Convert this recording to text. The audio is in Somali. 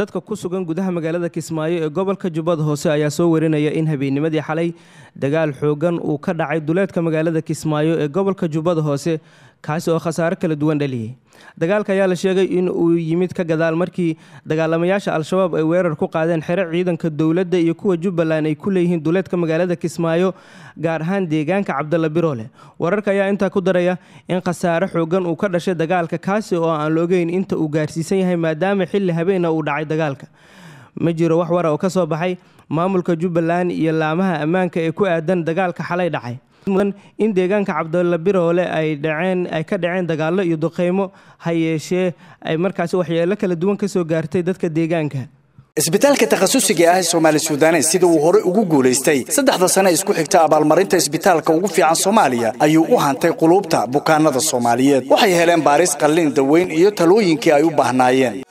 dadka ku sugan gudaha magaalada kismaayo ee gobolka jubbada hoose ayaa soo warinaya in habeennimadii xalay dagaal xoogan uu ka dhacay duleedka magaalada kismaayo ee gobolka jubbada hoose kaasi oo khasaare kala duwan dhaliyay dagaalka ayaa la sheegay in uu yimid ka gadaal markii dagaalamayaasha al-shabaab ay weerar ku qaadeen xero ciidanka dowladda iyo kuwa jubbaland ay ku leeyihiin duleedka magaalada kismaayo gaar ahaan deegaanka cabdalla biroole wararka ayaa intaa ku daraya in khasaare xoogan uu ka dhashay dagaalka kaasi oo aan la ogeyn inta uu gaarsiisan yahay maadaama xilli habeena uu dhacay dagaalka ma jiro wax wara oo ka soo baxay maamulka jubbaland iyo laamaha ammaanka ee ku aadan dagaalka xalay dhacay mudan in deegaanka cabdalla biroole ay dhaceen ay ka dhaceen dagaalo iyo duqeymo ha ay markaasi waxyeelo kala duwan ka soo gaartay dadka deegaanka isbitaalka takhasusiga ah ee soomaali suudanes sida uu hore ugu guulaystay saddexda sane isku xigta abaalmarinta isbitaalka ugu fiican soomaaliya ayuu u hantay quluubta bukaanada soomaaliyeed waxay heleen baaris qalin daweyn iyo talooyinkii ay u baahnaayeen